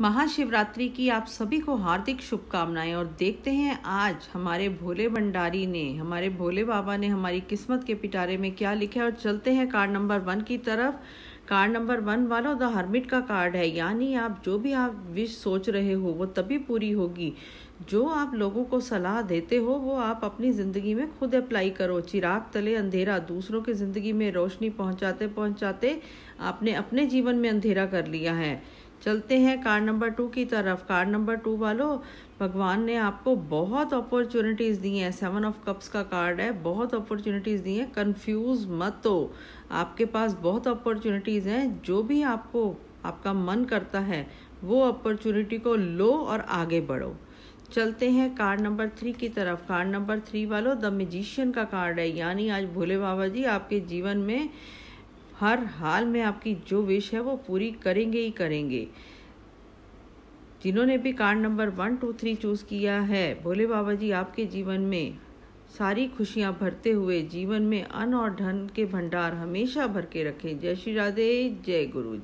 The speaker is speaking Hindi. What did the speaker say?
महाशिवरात्रि की आप सभी को हार्दिक शुभकामनाएं और देखते हैं आज हमारे भोले भंडारी ने हमारे भोले बाबा ने हमारी किस्मत के पिटारे में क्या लिखा है और चलते हैं कार्ड नंबर वन की तरफ कार्ड नंबर वन वाला द हर्मिट का कार्ड है यानी आप जो भी आप विश सोच रहे हो वो तभी पूरी होगी जो आप लोगों को सलाह देते हो वो आप अपनी ज़िंदगी में खुद अप्लाई करो चिराग तले अंधेरा दूसरों की ज़िंदगी में रोशनी पहुंचाते पहुंचाते आपने अपने जीवन में अंधेरा कर लिया है चलते हैं कार्ड नंबर टू की तरफ कार्ड नंबर टू वालों भगवान ने आपको बहुत अपॉर्चुनिटीज़ दी हैं सेवन ऑफ कप्स का कार्ड है बहुत अपॉर्चुनिटीज़ दी हैं कंफ्यूज मत हो आपके पास बहुत अपॉर्चुनिटीज़ हैं जो भी आपको आपका मन करता है वो अपॉर्चुनिटी को लो और आगे बढ़ो चलते हैं कार्ड नंबर थ्री की तरफ कार्ड नंबर थ्री वालों द मेजिशियन का कार्ड है यानी आज भोले बाबा जी आपके जीवन में हर हाल में आपकी जो विश है वो पूरी करेंगे ही करेंगे जिन्होंने भी card number one two three choose किया है भोले बाबा जी आपके जीवन में सारी खुशियां भरते हुए जीवन में अन और धन के भंडार हमेशा भर के रखें जय श्री राधे जय गुरु